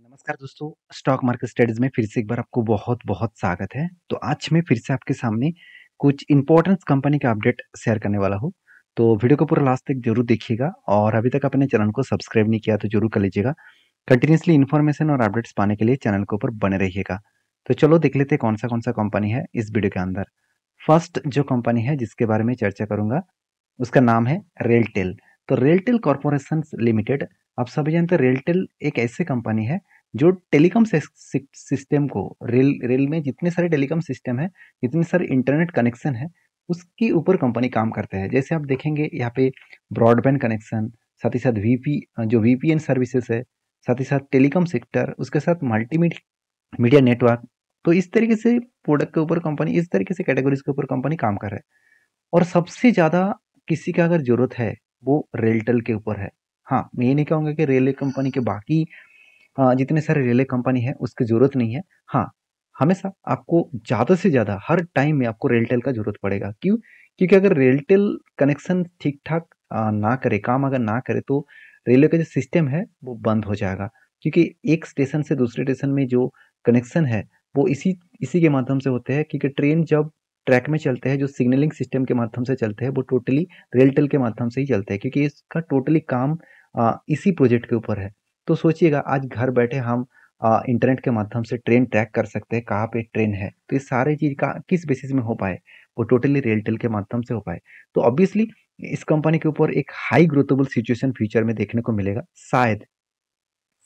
नमस्कार दोस्तों stock market studies में फिर से एक बार आपको बहुत बहुत स्वागत है तो आज मैं फिर से आपके सामने कुछ इंपॉर्टेंट कंपनी का अपडेट शेयर करने वाला हूँ तो वीडियो को पूरा लास्ट तक जरूर देखिएगा और अभी तक अपने चैनल को सब्सक्राइब नहीं किया तो जरूर कर लीजिएगा कंटिन्यूसली इन्फॉर्मेशन और अपडेट्स पाने के लिए चैनल के ऊपर बने रहिएगा तो चलो देख लेते हैं कौन सा कौन सा कंपनी है इस वीडियो के अंदर फर्स्ट जो कंपनी है जिसके बारे में चर्चा करूंगा उसका नाम है रेलटेल तो रेलटेल कॉरपोरेशन लिमिटेड आप सभी जानते हैं रेलटेल एक ऐसी कंपनी है जो टेलीकॉम सिस्टम को रेल रेल में जितने सारे टेलीकॉम सिस्टम है जितने सारे इंटरनेट कनेक्शन है उसके ऊपर कंपनी काम करते हैं जैसे आप देखेंगे यहाँ पे ब्रॉडबैंड कनेक्शन साथ ही साथ वीपी जो वीपीएन सर्विसेज है साथ ही साथ टेलीकॉम सेक्टर उसके साथ मल्टीमीडिया मीडिया नेटवर्क तो इस तरीके से प्रोडक्ट के ऊपर कंपनी इस तरीके से कैटेगरीज के ऊपर कंपनी काम कर रहा है और सबसे ज़्यादा किसी का अगर ज़रूरत है वो रेलटेल के ऊपर है हाँ मैं ये नहीं कहूँगा कि रेलवे कंपनी के बाकी जितने सारे रेलवे कंपनी है उसकी ज़रूरत नहीं है हाँ हमेशा आपको ज़्यादा से ज़्यादा हर टाइम में आपको रेलटेल का ज़रूरत पड़ेगा क्यों क्योंकि अगर रेलटेल कनेक्शन ठीक ठाक ना करे काम अगर ना करे तो रेलवे का जो सिस्टम है वो बंद हो जाएगा क्योंकि एक स्टेशन से दूसरे स्टेशन में जो कनेक्शन है वो इसी इसी के माध्यम से होते हैं क्योंकि ट्रेन जब ट्रैक में चलते हैं जो सिग्नलिंग सिस्टम के माध्यम से चलते हैं वो टोटली रेलटेल के माध्यम से ही चलते हैं क्योंकि इसका टोटली काम इसी प्रोजेक्ट के ऊपर है तो सोचिएगा आज घर बैठे हम इंटरनेट के माध्यम से ट्रेन ट्रैक कर सकते हैं कहाँ पे ट्रेन है तो ये सारे चीज़ का किस बेसिस में हो पाए वो टोटली रेलटेल के माध्यम से हो पाए तो ऑब्वियसली इस कंपनी के ऊपर एक हाई ग्रोथेबल सिचुएशन फ्यूचर में देखने को मिलेगा शायद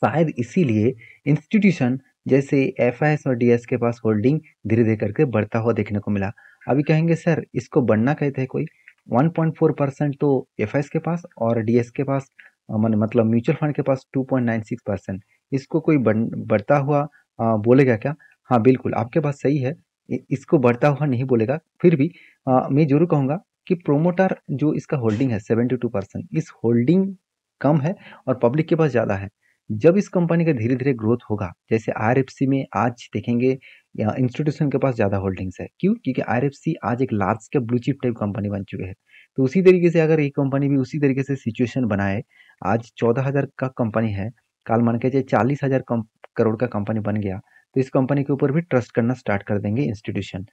शायद इसीलिए इंस्टीट्यूशन जैसे एफ और डी के पास होल्डिंग धीरे धीरे करके बढ़ता हुआ देखने को मिला अभी कहेंगे सर इसको बढ़ना कहते हैं कोई 1.4 परसेंट तो एफ के पास और डी के पास मैंने मतलब म्यूचुअल फंड के पास 2.96 परसेंट इसको कोई बढ़ता हुआ बोलेगा क्या हाँ बिल्कुल आपके पास सही है इसको बढ़ता हुआ नहीं बोलेगा फिर भी आ, मैं जरूर कहूँगा कि प्रोमोटर जो इसका होल्डिंग है सेवेंटी टू परसेंट इस होल्डिंग कम है और पब्लिक के पास ज़्यादा है जब इस कंपनी का धीरे धीरे ग्रोथ होगा जैसे आर में आज देखेंगे इंस्टीट्यूशन के पास ज़्यादा होल्डिंग्स है क्यों क्योंकि आर आज एक लार्ज के ब्लू चिप टाइप कंपनी बन चुके हैं तो उसी तरीके से अगर ये कंपनी भी उसी तरीके से सिचुएशन बनाए आज चौदह हज़ार का कंपनी है काल मान के चाहिए चालीस हज़ार करोड़ का कंपनी बन गया तो इस कंपनी के ऊपर भी ट्रस्ट करना स्टार्ट कर देंगे इंस्टीट्यूशन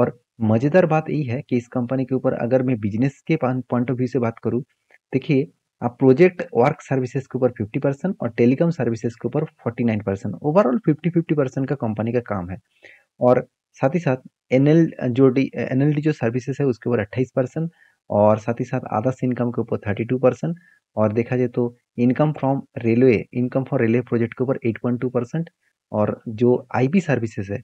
और मज़ेदार बात यही है कि इस कंपनी के ऊपर अगर मैं बिजनेस के पॉइंट ऑफ व्यू से बात करूँ देखिए आप प्रोजेक्ट वर्क सर्विसेज के ऊपर 50 परसेंट और टेलीकॉम सर्विसेज के ऊपर 49 परसेंट ओवरऑल 50 50 परसेंट का कंपनी का काम है और साथ ही साथ एनएल जो डी एन जो सर्विसेज है उसके ऊपर अट्ठाईस परसेंट और साथ ही साथ आदर्श इनकम के ऊपर थर्टी टू परसेंट और देखा जाए तो income from railway income for railway project के ऊपर 8.2 परसेंट और जो आईपी सर्विसेज है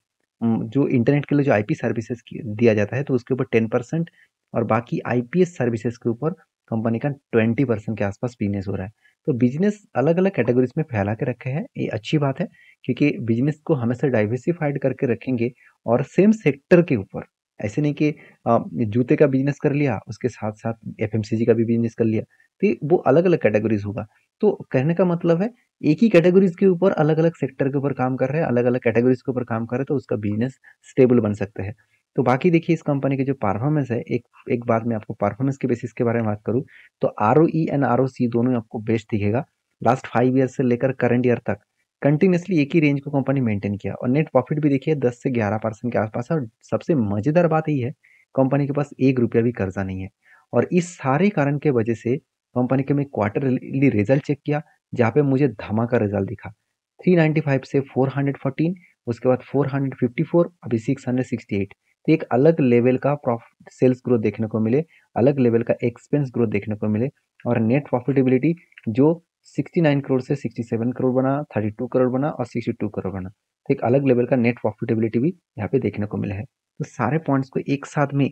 जो इंटरनेट के लिए जो आईपी सर्विसेज दिया जाता है तो उसके ऊपर 10 परसेंट और बाकी आईपीएस सर्विसेज के ऊपर कंपनी का 20 परसेंट के आसपास बिजनेस हो रहा है तो बिजनेस अलग अलग कैटेगरीज में फैला के रखे हैं ये अच्छी बात है क्योंकि बिजनेस को हमेशा डाइवर्सिफाइड करके रखेंगे और सेम सेक्टर के ऊपर ऐसे नहीं कि जूते का बिजनेस कर लिया उसके साथ साथ एफ का भी बिजनेस कर लिया तो वो अलग अलग कैटेगरीज होगा तो कहने का मतलब है एक ही कैटेगरीज के ऊपर अलग अलग सेक्टर के ऊपर काम कर रहे हैं अलग अलग कैटेगरीज के ऊपर काम कर रहे हैं तो उसका बिजनेस स्टेबल बन सकते हैं तो बाकी देखिए इस कंपनी के जो परफॉर्मेंस है एक एक बात मैं आपको परफॉर्मेंस के बेसिस के बारे में बात करूँ तो R O E and R O C दोनों आपको बेस्ट दिखेगा लास्ट फाइव ईयर से लेकर करंट ईयर तक कंटिन्यूसली एक ही रेंज को कंपनी मेंटेन किया और नेट प्रॉफिट भी देखिए दस से ग्यारह परसेंट के आसपास है और सबसे मज़ेदार बात यही है कंपनी के पास एक रुपया भी कर्जा नहीं है और इस सारे कारण के वजह से कंपनी के मैं क्वार्टरली रिजल्ट चेक किया जहाँ पे मुझे धमाका रिजल्ट दिखा 395 से 414 उसके बाद 454 अभी 668 तो एक अलग लेवल का प्रॉफिट सेल्स ग्रोथ देखने को मिले अलग लेवल का एक्सपेंस ग्रोथ देखने को मिले और नेट प्रॉफिटेबिलिटी जो 69 करोड़ से 67 करोड़ बना 32 करोड़ बना और 62 करोड़ बना तो एक अलग लेवल का नेट प्रॉफिटेबिलिटी भी यहाँ पे देखने को मिला है तो सारे पॉइंट्स को एक साथ में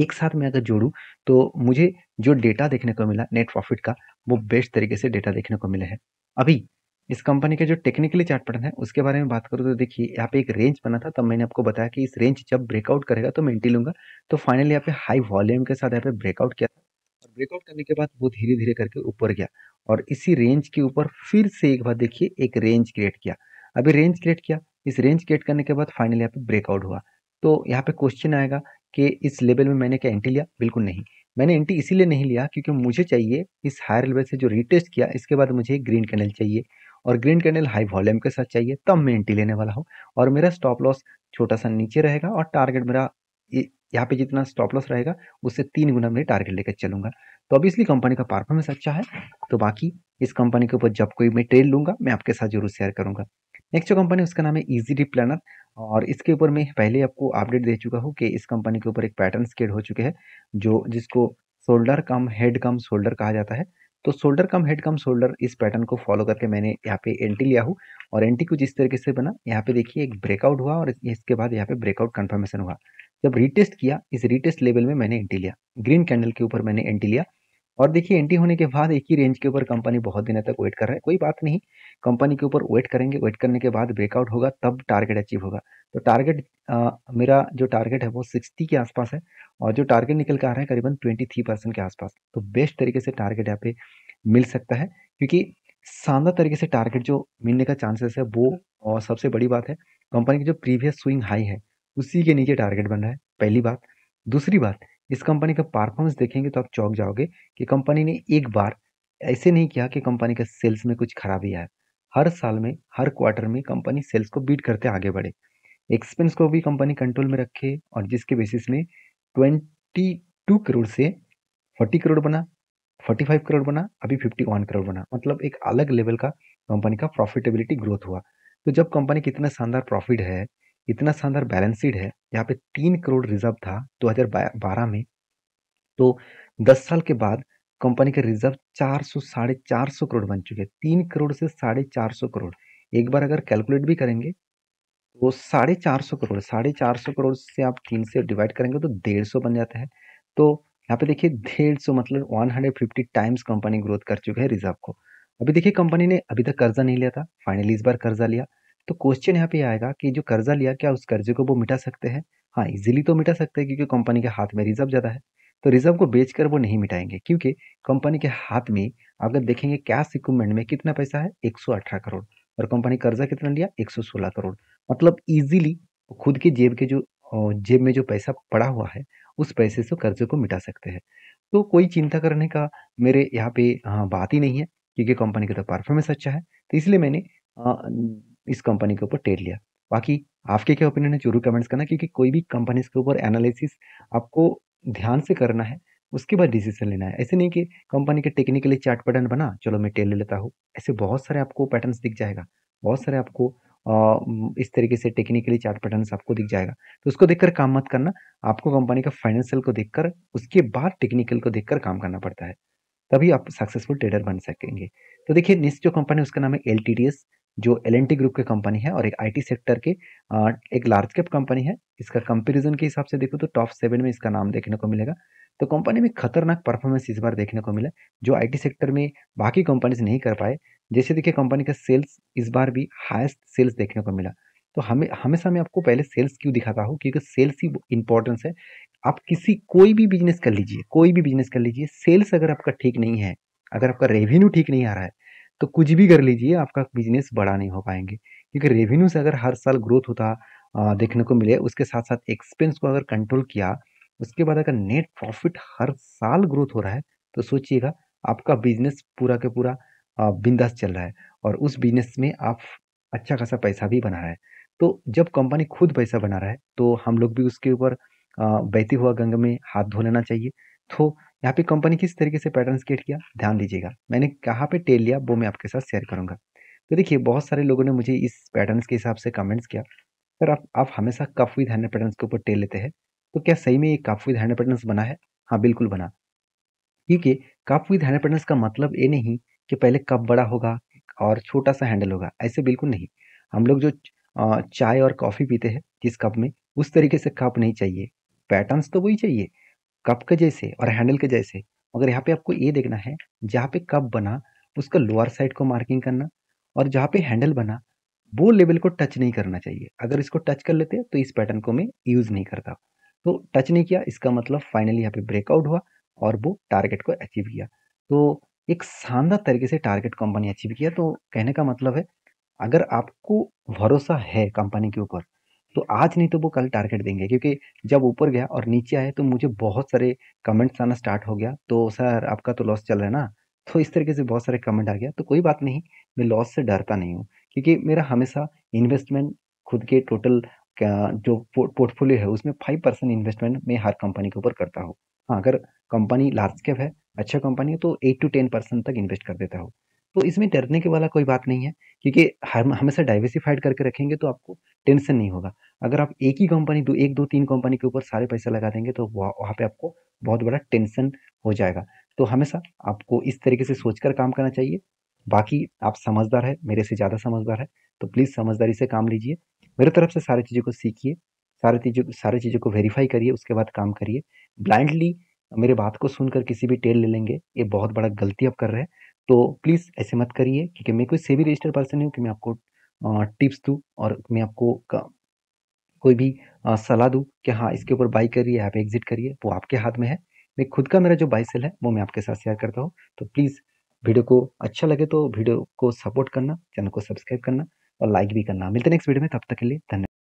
एक साथ में अगर जोड़ू तो मुझे जो डेटा देखने को मिला नेट प्रॉफिट का वो बेस्ट तरीके से डेटा देखने को मिला है अभी इस कंपनी का जो टेक्निकली चार्ट पैटर्न है उसके बारे में बात करूँ तो देखिए यहाँ पे एक रेंज बना था तब मैंने आपको बताया कि इस रेंज जब ब्रेकआउट करेगा तो मैं लूंगा तो फाइनली यहाँ पे हाई वॉल्यूम के साथ यहाँ पे ब्रेकआउट किया था ब्रेकआउट करने के बाद वो धीरे धीरे करके ऊपर गया और इसी रेंज के ऊपर फिर से एक बार देखिए एक रेंज क्रिएट किया अभी रेंज क्रिएट किया इस रेंज क्रिएट करने के बाद फाइनली यहाँ पे ब्रेकआउट हुआ तो यहाँ पे क्वेश्चन आएगा कि इस लेवल में मैंने क्या एंट्री लिया बिल्कुल नहीं मैंने एंट्री इसीलिए नहीं लिया क्योंकि मुझे चाहिए इस हायर लेवल से जो रिटेस्ट किया इसके बाद मुझे ग्रीन कैनल चाहिए और ग्रीन कैनल हाई वॉल्यूम के साथ चाहिए तब मैं एंट्री लेने वाला हूँ और मेरा स्टॉप लॉस छोटा सा नीचे रहेगा और टारगेट मेरा यहाँ पे जितना स्टॉप लॉस रहेगा उससे तीन गुना मेरे टारगेट लेकर चलूंगा तो ऑब्वियसली कंपनी का परफॉर्मेंस अच्छा है तो बाकी इस कंपनी के ऊपर जब कोई मैं ट्रेड लूंगा मैं आपके साथ जरूर शेयर करूंगा नेक्स्ट जो कंपनी उसका नाम है इजी डी प्लानर और इसके ऊपर मैं पहले आपको अपडेट दे चुका हूँ कि इस कंपनी के ऊपर एक पैटर्न स्केड हो चुके हैं जो जिसको shoulder cum head cum shoulder कहा जाता है तो shoulder cum head cum shoulder इस पैटर्न को फॉलो करके मैंने यहाँ पे एंटी लिया हूँ और एंटी को जिस तरीके से बना यहाँ पे देखिए एक ब्रेकआउट हुआ और इसके बाद यहाँ पे ब्रेकआउट कन्फर्मेशन हुआ जब रीटेस्ट किया इस रीटेस्ट लेवल में मैंने एंटी लिया ग्रीन कैंडल के ऊपर मैंने एंटी लिया और देखिए एंटी होने के बाद एक ही रेंज के ऊपर कंपनी बहुत दिनों तक वेट कर रहा है कोई बात नहीं कंपनी के ऊपर वेट करेंगे वेट करने के बाद ब्रेकआउट होगा तब टारगेट अचीव होगा तो टारगेट मेरा जो टारगेट है वो सिक्सटी के आसपास है और जो टारगेट निकल के आ रहा है करीबन ट्वेंटी थ्री परसेंट के आसपास तो बेस्ट तरीके से टारगेट यहाँ पे मिल सकता है क्योंकि शानदार तरीके से टारगेट जो मिलने का चांसेस है वो और सबसे बड़ी बात है कंपनी की जो प्रीवियस स्विंग हाई है उसी के नीचे टारगेट बन रहा है पहली बात दूसरी बात इस कंपनी का परफॉर्मेंस देखेंगे तो आप चौक जाओगे कि कंपनी ने एक बार ऐसे नहीं किया कि कंपनी का सेल्स में कुछ खराबी आए हर साल में हर क्वार्टर में कंपनी सेल्स को बीट करते आगे बढ़े एक्सपेंस को भी कंपनी कंट्रोल में रखे और जिसके बेसिस में ट्वेंटी टू करोड़ से फोर्टी करोड़ बना फोर्टी फाइव करोड़ बना अभी फिफ्टी वन करोड़ बना मतलब एक अलग लेवल का कंपनी का प्रॉफिटेबिलिटी ग्रोथ हुआ तो जब कंपनी कितना शानदार प्रॉफिट है इतना शानदार बैलेंस शीट है यहाँ पे तीन करोड़ रिजर्व था 2012 में तो 10 साल के बाद कंपनी के रिजर्व चार सौ साढ़े चार सौ करोड़ बन चुके हैं तीन करोड़ से साढ़े चार सौ करोड़ एक बार अगर कैलकुलेट भी करेंगे तो साढ़े चार सौ करोड़ साढ़े चार सौ करोड़ से आप तीन से डिवाइड करेंगे तो डेढ़ सौ बन जाता है तो यहाँ पे देखिए डेढ़ सौ मतलब one hundred fifty times company growth कर चुके है रिजर्व को अभी देखिए कंपनी ने अभी तक कर्जा नहीं लिया था फाइनली इस बार कर्जा लिया तो क्वेश्चन यहाँ पे आएगा कि जो कर्जा लिया क्या उस कर्जे को वो मिटा सकते हैं हाँ इजीली तो मिटा सकते हैं क्योंकि कंपनी के हाथ में रिजर्व ज़्यादा है तो रिजर्व को बेचकर वो नहीं मिटाएंगे क्योंकि कंपनी के हाथ में अगर देखेंगे कैश इक्विपमेंट में कितना पैसा है एक करोड़ और कंपनी कर्जा कितना लिया एक करोड़ मतलब ईजिली खुद की जेब के जो जेब में जो पैसा पड़ा हुआ है उस पैसे से कर्जे को मिटा सकते हैं तो कोई चिंता करने का मेरे यहाँ पे हाँ, बात ही नहीं है क्योंकि कंपनी का तो परफॉर्मेंस अच्छा है तो इसलिए मैंने इस कंपनी के ऊपर टेर लिया बाकी आपके क्या ओपिनियन है जरूर कमेंट्स करना क्योंकि कोई भी कंपनीज के ऊपर एनालिसिस आपको ध्यान से करना है उसके बाद डिसीजन लेना है ऐसे नहीं कि कंपनी के टेक्निकली चार्ट पैटर्न बना चलो मैं टेल ले लेता हूँ ऐसे बहुत सारे आपको पैटर्न्स दिख जाएगा बहुत सारे आपको इस तरीके से टेक्निकली चार्ट पैटर्न आपको दिख जाएगा तो उसको देखकर काम मत करना आपको कंपनी का फाइनेंशियल को देखकर उसके बाद टेक्निकल को देखकर काम करना पड़ता है तभी आप सक्सेसफुल ट्रेडर बन सकेंगे तो देखिए नेक्स्ट जो कंपनी है उसका नाम है एल जो एल ग्रुप की कंपनी है और एक आईटी सेक्टर के एक लार्ज कैप कंपनी है इसका कंपेरिजन के हिसाब से देखो तो टॉप सेवन में इसका नाम देखने को मिलेगा तो कंपनी में खतरनाक परफॉर्मेंस इस बार देखने को मिला जो आईटी सेक्टर में बाकी कंपनीज नहीं कर पाए जैसे देखिए कंपनी का सेल्स इस बार भी हाइस्ट सेल्स देखने को मिला तो हमें हमेशा मैं आपको पहले सेल्स क्यों दिखाता हूँ क्योंकि सेल्स ही इंपॉर्टेंस है आप किसी कोई भी बिजनेस कर लीजिए कोई भी बिजनेस कर लीजिए सेल्स अगर आपका ठीक नहीं है अगर आपका रेवेन्यू ठीक नहीं आ रहा है तो कुछ भी कर लीजिए आपका बिजनेस बड़ा नहीं हो पाएंगे क्योंकि रेवेन्यू से अगर हर साल ग्रोथ होता देखने को मिले उसके साथ साथ एक्सपेंस को अगर कंट्रोल किया उसके बाद अगर नेट प्रॉफिट हर साल ग्रोथ हो रहा है तो सोचिएगा आपका बिजनेस पूरा के पूरा बिंदास चल रहा है और उस बिजनेस में आप अच्छा खासा पैसा भी बना रहा है तो जब कंपनी खुद पैसा बना रहा है तो हम लोग भी उसके ऊपर बहती हुआ गंगा में हाथ धो लेना चाहिए तो यहाँ पे कंपनी किस तरीके से पैटर्न क्रिएट किया ध्यान दीजिएगा मैंने कहाँ पे टेल लिया वो मैं आपके साथ शेयर करूँगा तो देखिए बहुत सारे लोगों ने मुझे इस पैटर्न के हिसाब से कमेंट्स किया सर आप आप हमेशा कफ विद हैंड पैटर्न के ऊपर टेल लेते हैं तो क्या सही में ये कफ विद हैंड पैटर्न बना है हाँ बिल्कुल बना क्योंकि कप विद हैंड पैटर्न का मतलब ये नहीं कि पहले कप बड़ा होगा और छोटा सा हैंडल होगा ऐसे बिल्कुल नहीं हम लोग जो चाय और कॉफ़ी पीते हैं जिस कप में उस तरीके से कप नहीं चाहिए पैटर्न्स तो वही चाहिए कप के जैसे और हैंडल के जैसे मगर यहाँ पे आपको ये देखना है जहाँ पे कप बना उसका लोअर साइड को मार्किंग करना और जहाँ पे हैंडल बना वो लेवल को टच नहीं करना चाहिए अगर इसको टच कर लेते तो इस पैटर्न को मैं यूज़ नहीं करता तो टच नहीं किया इसका मतलब फाइनली यहाँ पे ब्रेकआउट हुआ और वो टारगेट को अचीव किया तो एक शानदार तरीके से टारगेट कंपनी अचीव किया तो कहने का मतलब है अगर आपको भरोसा है कंपनी के ऊपर तो आज नहीं तो वो कल टारगेट देंगे क्योंकि जब ऊपर गया और नीचे आए तो मुझे बहुत सारे कमेंट्स आना स्टार्ट हो गया तो सर आपका तो लॉस चल रहा है ना तो इस तरीके से बहुत सारे कमेंट आ गया तो कोई बात नहीं मैं लॉस से डरता नहीं हूँ क्योंकि मेरा हमेशा इन्वेस्टमेंट खुद के टोटल जो पोर्टफोलियो है उसमें फाइव परसेंट इन्वेस्टमेंट मैं हर कंपनी के ऊपर करता हूँ हाँ अगर कंपनी लार्ज कैप है अच्छा कंपनी है तो एट टू टेन परसेंट तक इन्वेस्ट कर देता हूँ तो इसमें डरने के वाला कोई बात नहीं है क्योंकि हम हमेशा डाइवर्सिफाइड करके रखेंगे तो आपको टेंशन नहीं होगा अगर आप एक ही कंपनी दो एक दो तीन कंपनी के ऊपर सारे पैसा लगा देंगे तो वह, वहाँ पे आपको बहुत बड़ा टेंशन हो जाएगा तो हमेशा आपको इस तरीके से सोचकर काम करना चाहिए बाकी आप समझदार है मेरे से ज़्यादा समझदार है तो प्लीज़ समझदारी से काम लीजिए मेरे तरफ से सारी चीज़ों को सीखिए सारी चीज़ों सारी चीज़ों को वेरीफाई करिए उसके बाद काम करिए ब्लाइंडली मेरे बात को सुनकर किसी भी टेल ले लेंगे ये बहुत बड़ा गलती आप कर रहे हैं तो प्लीज़ ऐसे मत करिए क्योंकि मैं कोई सेवी रजिस्टर पर्सन हूँ कि मैं आपको टिप्स दूँ और मैं आपको कोई भी सलाह दूँ कि हाँ इसके ऊपर बाई करिए आप एग्जिट करिए वो आपके हाथ में है मैं खुद का मेरा जो बाई सेल है वो मैं आपके साथ शेयर करता हूँ तो प्लीज़ वीडियो को अच्छा लगे तो वीडियो को सपोर्ट करना चैनल को सब्सक्राइब करना और लाइक भी करना मिलते नेक्स्ट वीडियो में तब तक के लिए धन्यवाद